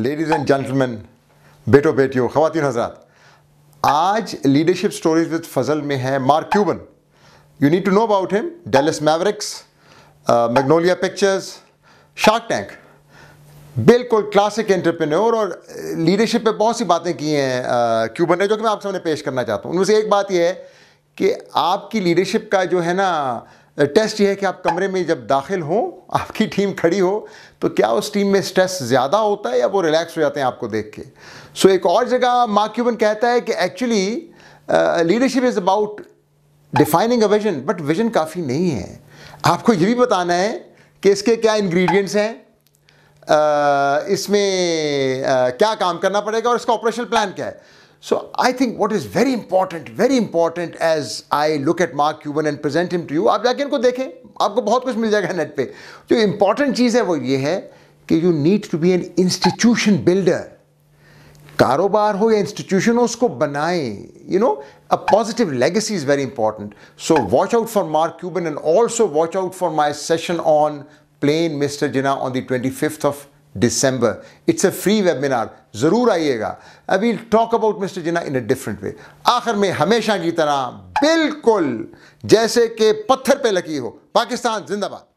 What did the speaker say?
Ladies and gentleman बेटो बेटियों खातिन हजरात आज लीडरशिप स्टोरीज विद फजल में है Mark Cuban you need to know about him Dallas Mavericks Magnolia Pictures Shark Tank बिल्कुल क्लासिक एंटरप्रेन्योर और लीडरशिप uh, पे बहुत सी बातें की हैं क्यूबन uh, ने जो कि मैं आपके सामने पेश करना चाहता हूँ उनमें से एक बात यह है कि आपकी लीडरशिप का जो है ना टेस्ट uh, ये है कि आप कमरे में जब दाखिल हों आपकी टीम खड़ी हो तो क्या उस टीम में स्ट्रेस ज़्यादा होता है या वो रिलैक्स हो जाते हैं आपको देख के सो so, एक और जगह माक्यूबन कहता है कि actually leadership is about defining a vision but vision काफ़ी नहीं है आपको ये भी बताना है कि इसके क्या इंग्रेडिएंट्स हैं uh, इसमें uh, क्या काम करना पड़ेगा और इसका ऑपरेशनल प्लान क्या है So I think what is very important, very important as I look at Mark Cuban and present him to you, आप जाके इनको देखें, आपको बहुत कुछ मिल जाएगा नेट पे। जो important चीज़ है वो ये है कि you need to be an institution builder. कारोबार हो या institution हो उसको बनाएं, you know, a positive legacy is very important. So watch out for Mark Cuban and also watch out for my session on playing Mr. Jinnah on the 25th of December. It's a free webinar. ज़रूर आइएगा I will talk about mister Jinnah in a different way आखिर में हमेशा की तरह बिल्कुल जैसे कि पत्थर पे लकी हो पाकिस्तान जिंदाबाद